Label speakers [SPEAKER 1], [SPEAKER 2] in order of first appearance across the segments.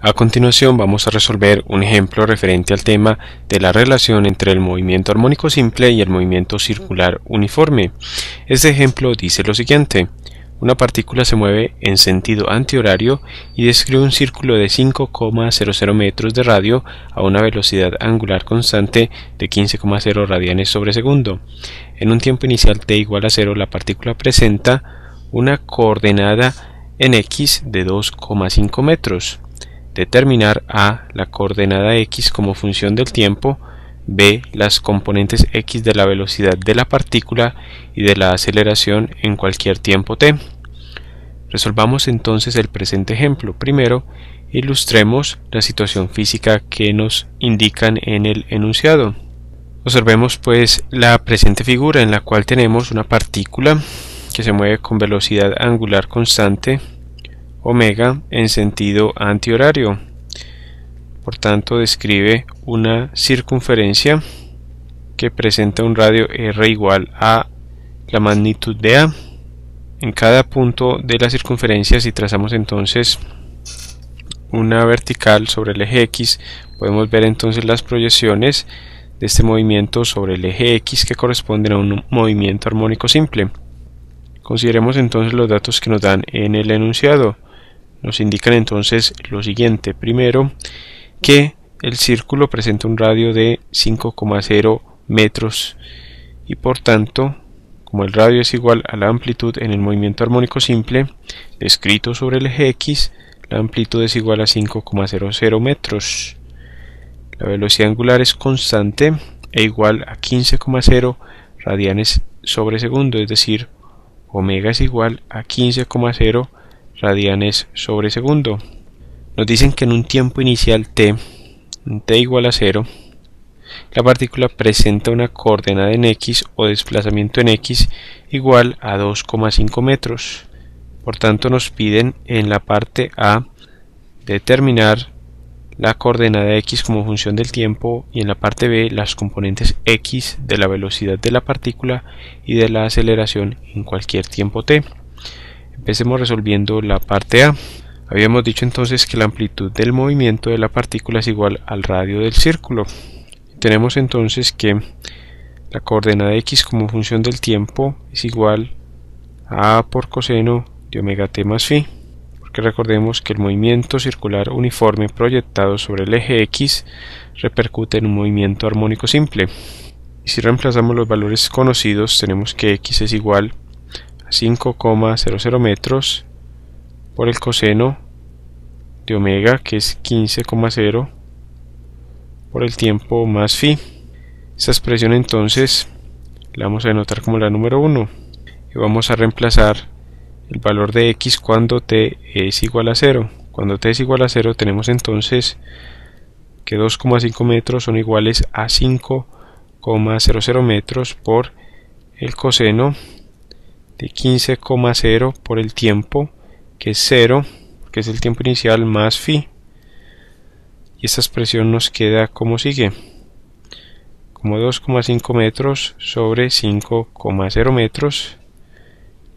[SPEAKER 1] A continuación vamos a resolver un ejemplo referente al tema de la relación entre el movimiento armónico simple y el movimiento circular uniforme. Este ejemplo dice lo siguiente. Una partícula se mueve en sentido antihorario y describe un círculo de 5,00 metros de radio a una velocidad angular constante de 15,0 radianes sobre segundo. En un tiempo inicial t igual a cero, la partícula presenta una coordenada en x de 2,5 metros determinar a la coordenada x como función del tiempo, b las componentes x de la velocidad de la partícula y de la aceleración en cualquier tiempo t. Resolvamos entonces el presente ejemplo. Primero, ilustremos la situación física que nos indican en el enunciado. Observemos pues la presente figura en la cual tenemos una partícula que se mueve con velocidad angular constante omega en sentido antihorario. Por tanto, describe una circunferencia que presenta un radio R igual a la magnitud de A. En cada punto de la circunferencia, si trazamos entonces una vertical sobre el eje X, podemos ver entonces las proyecciones de este movimiento sobre el eje X que corresponden a un movimiento armónico simple. Consideremos entonces los datos que nos dan en el enunciado. Nos indican entonces lo siguiente. Primero, que el círculo presenta un radio de 5,0 metros y por tanto, como el radio es igual a la amplitud en el movimiento armónico simple, descrito sobre el eje X, la amplitud es igual a 5,00 metros. La velocidad angular es constante e igual a 15,0 radianes sobre segundo, es decir, omega es igual a 15,0 radianes sobre segundo. Nos dicen que en un tiempo inicial t, t igual a 0, la partícula presenta una coordenada en x o desplazamiento en x igual a 2,5 metros. Por tanto, nos piden en la parte A determinar la coordenada x como función del tiempo y en la parte B las componentes x de la velocidad de la partícula y de la aceleración en cualquier tiempo t. Empecemos resolviendo la parte A. Habíamos dicho entonces que la amplitud del movimiento de la partícula es igual al radio del círculo. Tenemos entonces que la coordenada x como función del tiempo es igual a, a por coseno de omega t más phi, porque recordemos que el movimiento circular uniforme proyectado sobre el eje x repercute en un movimiento armónico simple. Y si reemplazamos los valores conocidos tenemos que x es igual a 5,00 metros por el coseno de omega que es 15,0 por el tiempo más phi. Esta expresión entonces la vamos a denotar como la número 1 y vamos a reemplazar el valor de x cuando t es igual a 0. Cuando t es igual a 0 tenemos entonces que 2,5 metros son iguales a 5,00 metros por el coseno de 15,0 por el tiempo que es 0 que es el tiempo inicial más phi y esta expresión nos queda como sigue como 2,5 metros sobre 5,0 metros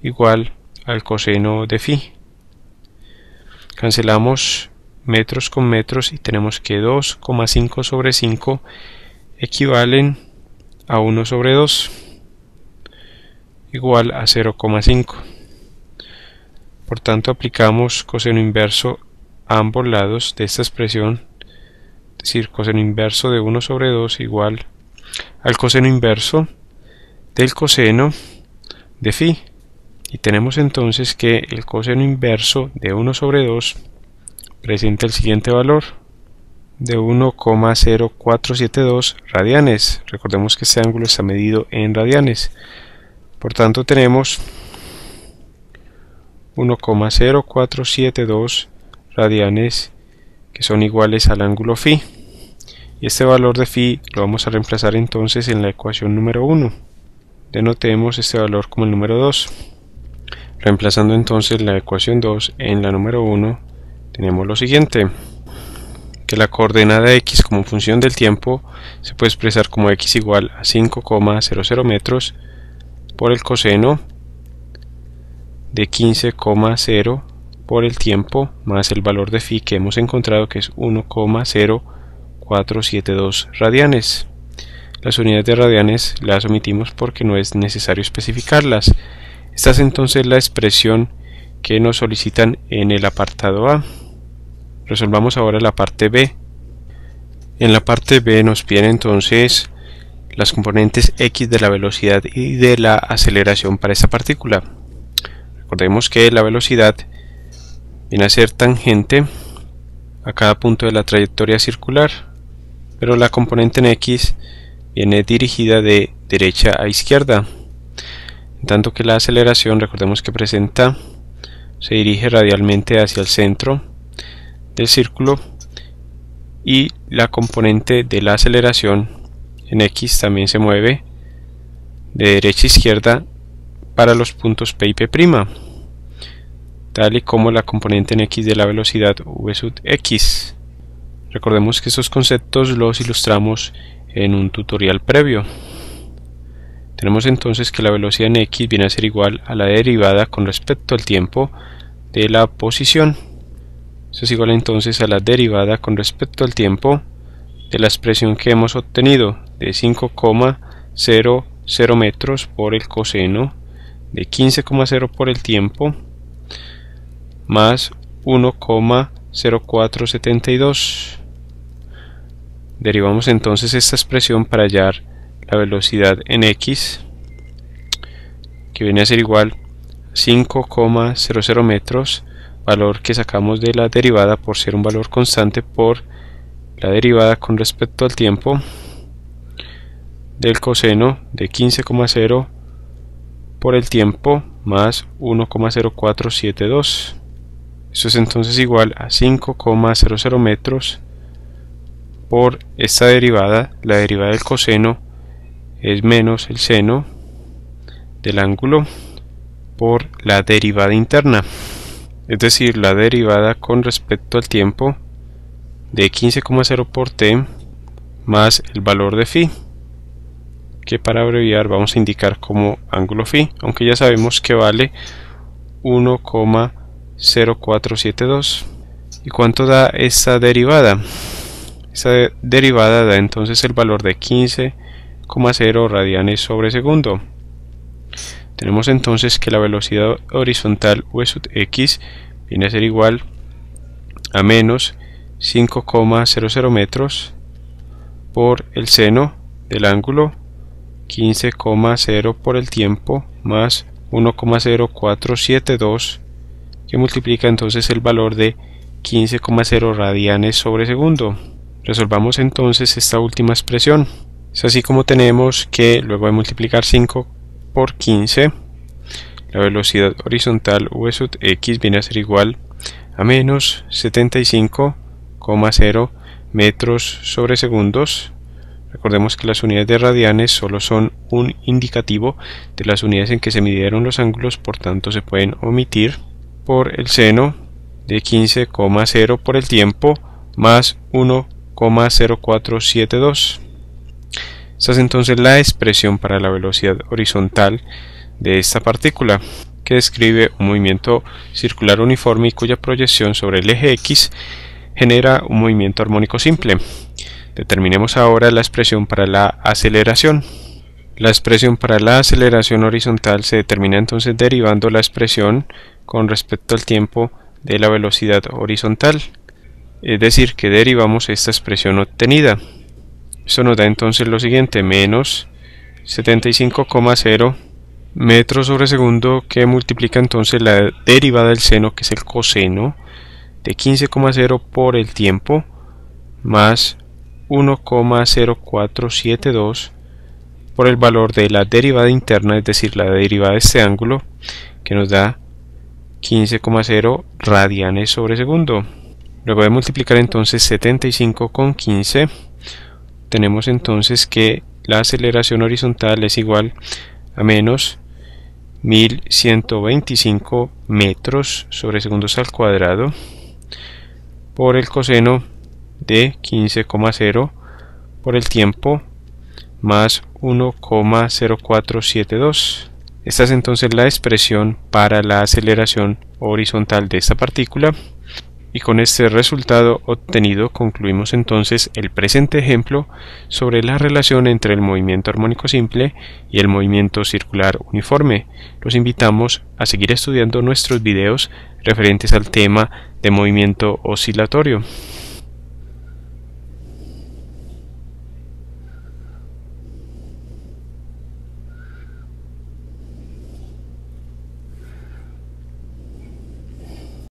[SPEAKER 1] igual al coseno de phi cancelamos metros con metros y tenemos que 2,5 sobre 5 equivalen a 1 sobre 2 igual a 0,5. Por tanto, aplicamos coseno inverso a ambos lados de esta expresión, es decir, coseno inverso de 1 sobre 2 igual al coseno inverso del coseno de phi. Y tenemos entonces que el coseno inverso de 1 sobre 2 presenta el siguiente valor de 1,0472 radianes. Recordemos que este ángulo está medido en radianes. Por tanto, tenemos 1,0472 radianes que son iguales al ángulo phi. Y este valor de phi lo vamos a reemplazar entonces en la ecuación número 1. Denotemos este valor como el número 2. Reemplazando entonces la ecuación 2 en la número 1 tenemos lo siguiente. Que la coordenada x como función del tiempo se puede expresar como x igual a 5,00 metros por el coseno de 15,0 por el tiempo más el valor de phi que hemos encontrado que es 1,0472 radianes. Las unidades de radianes las omitimos porque no es necesario especificarlas. Esta es entonces la expresión que nos solicitan en el apartado A. Resolvamos ahora la parte B. En la parte B nos piden entonces las componentes x de la velocidad y de la aceleración para esta partícula. Recordemos que la velocidad viene a ser tangente a cada punto de la trayectoria circular, pero la componente en x viene dirigida de derecha a izquierda, en tanto que la aceleración, recordemos que presenta, se dirige radialmente hacia el centro del círculo y la componente de la aceleración en X también se mueve de derecha a izquierda para los puntos P y P', tal y como la componente en X de la velocidad V sub X. Recordemos que estos conceptos los ilustramos en un tutorial previo. Tenemos entonces que la velocidad en X viene a ser igual a la derivada con respecto al tiempo de la posición. Eso es igual entonces a la derivada con respecto al tiempo de la expresión que hemos obtenido de 5,00 metros por el coseno de 15,0 por el tiempo más 1,0472. Derivamos entonces esta expresión para hallar la velocidad en x que viene a ser igual 5,00 metros valor que sacamos de la derivada por ser un valor constante por la derivada con respecto al tiempo del coseno de 15,0 por el tiempo más 1,0472. Eso es entonces igual a 5,00 metros por esta derivada. La derivada del coseno es menos el seno del ángulo por la derivada interna. Es decir, la derivada con respecto al tiempo de 15,0 por t más el valor de phi que para abreviar vamos a indicar como ángulo phi, aunque ya sabemos que vale 1,0472. ¿Y cuánto da esta derivada? Esta derivada da entonces el valor de 15,0 radianes sobre segundo. Tenemos entonces que la velocidad horizontal v sub x viene a ser igual a menos 5,00 metros por el seno del ángulo 15,0 por el tiempo más 1,0472 que multiplica entonces el valor de 15,0 radianes sobre segundo. Resolvamos entonces esta última expresión. Es así como tenemos que luego de multiplicar 5 por 15 la velocidad horizontal v sub x viene a ser igual a menos 75,0 metros sobre segundos Recordemos que las unidades de radianes solo son un indicativo de las unidades en que se midieron los ángulos, por tanto se pueden omitir por el seno de 15,0 por el tiempo más 1,0472. Esta es entonces la expresión para la velocidad horizontal de esta partícula, que describe un movimiento circular uniforme y cuya proyección sobre el eje X genera un movimiento armónico simple. Determinemos ahora la expresión para la aceleración. La expresión para la aceleración horizontal se determina entonces derivando la expresión con respecto al tiempo de la velocidad horizontal, es decir, que derivamos esta expresión obtenida. Eso nos da entonces lo siguiente, menos 75,0 metros sobre segundo que multiplica entonces la derivada del seno, que es el coseno, de 15,0 por el tiempo, más 1,0472 por el valor de la derivada interna, es decir, la derivada de este ángulo, que nos da 15,0 radianes sobre segundo. Luego de multiplicar entonces 75 con 15, tenemos entonces que la aceleración horizontal es igual a menos 1125 metros sobre segundos al cuadrado por el coseno de 15,0 por el tiempo más 1,0472. Esta es entonces la expresión para la aceleración horizontal de esta partícula y con este resultado obtenido concluimos entonces el presente ejemplo sobre la relación entre el movimiento armónico simple y el movimiento circular uniforme. Los invitamos a seguir estudiando nuestros videos referentes al tema de movimiento oscilatorio.